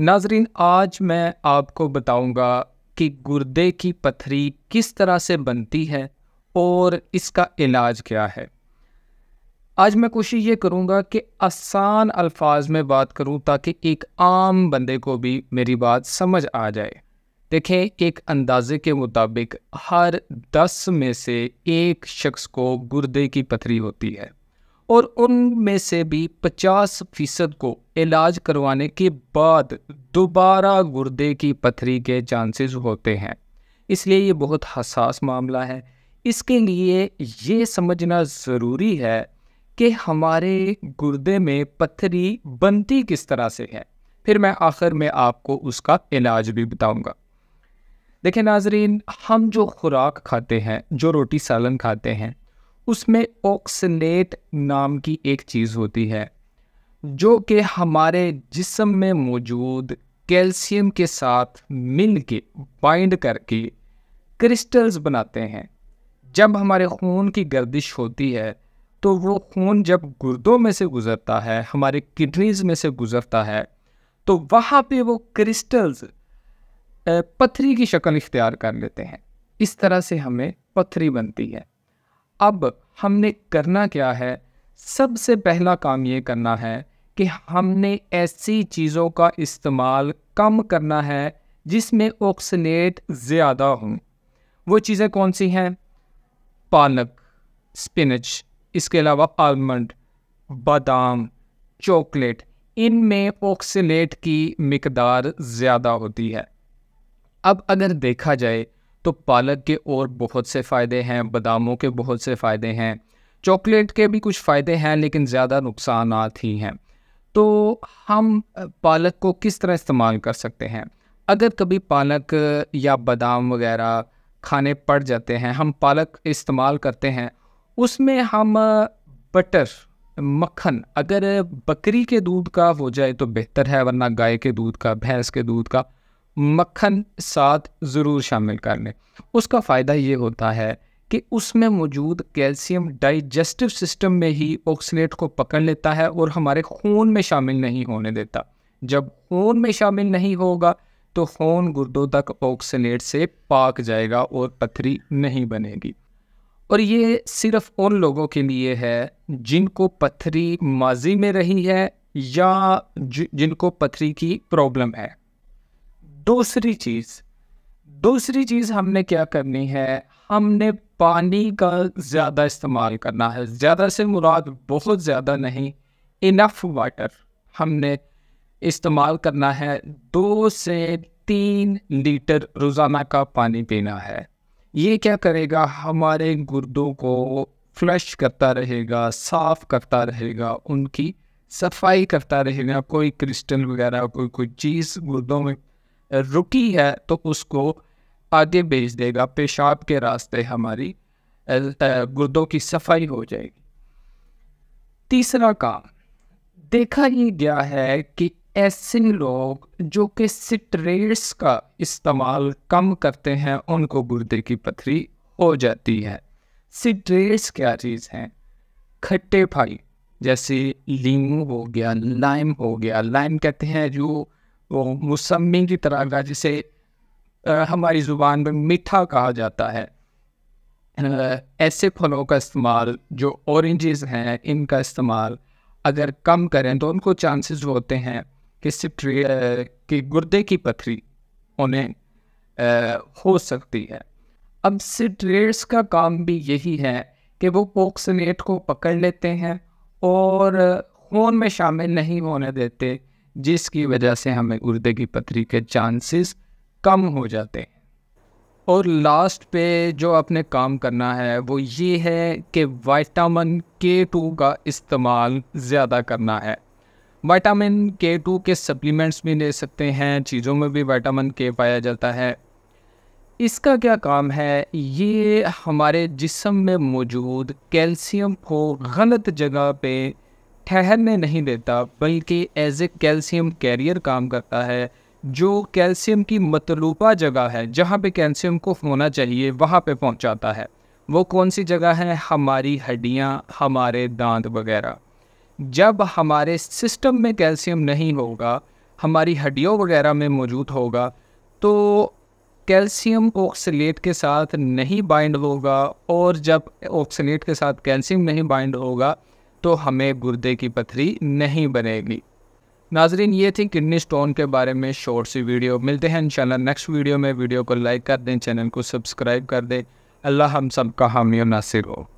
नाजरीन आज मैं आपको बताऊंगा कि गुर्दे की पथरी किस तरह से बनती है और इसका इलाज क्या है आज मैं कोशिश ये करूँगा कि आसान अल्फाज में बात करूँ ताकि एक आम बंदे को भी मेरी बात समझ आ जाए देखें एक अंदाजे के मुताबिक हर दस में से एक शख्स को गुर्दे की पथरी होती है और उनमें से भी 50 फीसद को इलाज करवाने के बाद दोबारा गुर्दे की पथरी के चांसेस होते हैं इसलिए ये बहुत हसास मामला है इसके लिए ये समझना ज़रूरी है कि हमारे गुर्दे में पथरी बनती किस तरह से है फिर मैं आखिर में आपको उसका इलाज भी बताऊंगा देखिए नाजरीन हम जो खुराक खाते हैं जो रोटी सालन खाते हैं उसमें ऑक्सीनेट नाम की एक चीज़ होती है जो कि हमारे जिसम में मौजूद कैल्शियम के साथ मिल के बाइंड करके क्रिस्टल्स बनाते हैं जब हमारे खून की गर्दिश होती है तो वो खून जब गुर्दों में से गुज़रता है हमारे किडनीज़ में से गुज़रता है तो वहाँ पे वो क्रिस्टल्स पथरी की शक्ल इख्तियार कर लेते हैं इस तरह से हमें पथरी बनती है अब हमने करना क्या है सबसे पहला काम ये करना है कि हमने ऐसी चीज़ों का इस्तेमाल कम करना है जिसमें ऑक्सीनेट ज़्यादा हों वो चीज़ें कौन सी हैं पालक स्पिनच इसके अलावा आलमंड बादाम चॉकलेट इनमें ऑक्सीनेट की मकदार ज़्यादा होती है अब अगर देखा जाए तो पालक के और बहुत से फ़ायदे हैं बादामों के बहुत से फ़ायदे हैं चॉकलेट के भी कुछ फ़ायदे हैं लेकिन ज़्यादा नुकसान ही हैं तो हम पालक को किस तरह इस्तेमाल कर सकते हैं अगर कभी पालक या बादाम वगैरह खाने पड़ जाते हैं हम पालक इस्तेमाल करते हैं उसमें हम बटर मक्खन अगर बकरी के दूध का हो जाए तो बेहतर है वरना गाय के दूध का भैंस के दूध का मक्खन साथ ज़रूर शामिल कर लें उसका फ़ायदा ये होता है कि उसमें मौजूद कैल्शियम डाइजेस्टिव सिस्टम में ही ऑक्सीट को पकड़ लेता है और हमारे खून में शामिल नहीं होने देता जब खून में शामिल नहीं होगा तो खून गुर्दों तक ऑक्सीट से पाक जाएगा और पथरी नहीं बनेगी और ये सिर्फ उन लोगों के लिए है जिनको पथरी माजी में रही है या जिनको पथरी की प्रॉब्लम है दूसरी चीज़ दूसरी चीज़ हमने क्या करनी है हमने पानी का ज़्यादा इस्तेमाल करना है ज़्यादा से मुराद बहुत ज़्यादा नहीं इनफ वाटर हमने इस्तेमाल करना है दो से तीन लीटर रोज़ाना का पानी पीना है ये क्या करेगा हमारे गुर्दों को फ्लश करता रहेगा साफ़ करता रहेगा उनकी सफाई करता रहेगा कोई क्रिस्टल वगैरह कोई कोई चीज़ गुर्दों में रुकी है तो उसको आगे भेज देगा पेशाब के रास्ते हमारी गुर्दों की सफाई हो जाएगी तीसरा काम देखा ही गया है कि ऐसे लोग जो कि सिट्रेट्स का इस्तेमाल कम करते हैं उनको गुर्दे की पथरी हो जाती है सिट्रेट्स क्या चीज़ हैं खट्टे फल जैसे लीम हो गया लाइम हो गया लाइम कहते हैं जो वो मुसम्मी की तरह का जिसे हमारी ज़ुबान में मीठा कहा जाता है ऐसे फलों का इस्तेमाल जो औरेंजेस हैं इनका इस्तेमाल अगर कम करें तो उनको चांसेस होते हैं कि सिट्री कि गुर्दे की पथरी उन्हें हो सकती है अब सिट्रेट्स का काम भी यही है कि वो पोक्सनेट को पकड़ लेते हैं और खून में शामिल नहीं होने देते जिसकी वजह से हमें गुर्दे की पथरी के चांसेस कम हो जाते हैं और लास्ट पे जो आपने काम करना है वो ये है कि विटामिन के टू का इस्तेमाल ज़्यादा करना है विटामिन के टू के सप्लीमेंट्स भी ले सकते हैं चीज़ों में भी विटामिन के पाया जाता है इसका क्या काम है ये हमारे जिसम में मौजूद कैल्शियम को गलत जगह पे ठहरने नहीं देता बल्कि एज ए कैल्शियम कैरियर काम करता है जो कैल्शियम की मतलूबा जगह है जहाँ पे कैल्शियम को होना चाहिए वहाँ पे पहुँचाता है वो कौन सी जगह है हमारी हड्डियाँ हमारे दांत वगैरह जब हमारे सिस्टम में कैल्शियम नहीं होगा हमारी हड्डियों वगैरह में मौजूद होगा तो कैल्शियम ऑक्सीट के साथ नहीं बाइंड होगा और जब ऑक्सीट के साथ कैल्शियम नहीं बाइंड होगा तो हमें गुर्दे की पथरी नहीं बनेगी नाजरीन ये थी किडनी स्टोन के बारे में शॉर्ट सी वीडियो मिलते हैं इंशाल्लाह नेक्स्ट वीडियो में वीडियो को लाइक कर दें चैनल को सब्सक्राइब कर दें अल्लाह हम सब का हामी नासिर हो